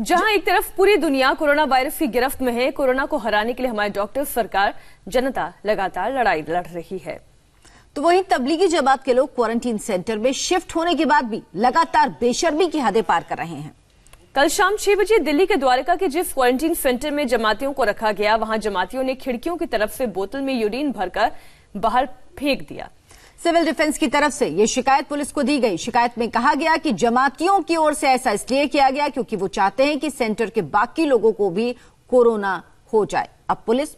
जहां एक तरफ पूरी दुनिया कोरोना वायरस की गिरफ्त में है कोरोना को हराने के लिए हमारे डॉक्टर सरकार जनता लगातार लड़ाई लड़ रही है तो वहीं तबलीगी जमात के लोग क्वारंटीन सेंटर में शिफ्ट होने के बाद भी लगातार बेशर्मी की हदें पार कर रहे हैं कल शाम छह बजे दिल्ली के द्वारका के जिस क्वारंटीन सेंटर में जमातियों को रखा गया वहां जमातियों ने खिड़कियों की तरफ से बोतल में यूरिन भरकर बाहर फेंक दिया सिविल डिफेंस की तरफ से यह शिकायत पुलिस को दी गई शिकायत में कहा गया कि जमातियों की ओर से ऐसा इसलिए किया गया क्योंकि वो चाहते हैं कि सेंटर के बाकी लोगों को भी कोरोना हो जाए अब पुलिस